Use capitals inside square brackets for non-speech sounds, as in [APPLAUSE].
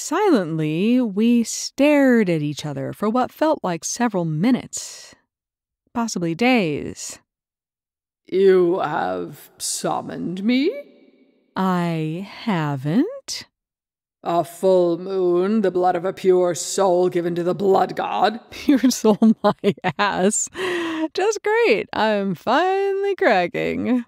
Silently, we stared at each other for what felt like several minutes, possibly days. You have summoned me? I haven't. A full moon, the blood of a pure soul given to the blood god. [LAUGHS] Pure soul, my ass. Just great. I'm finally cracking.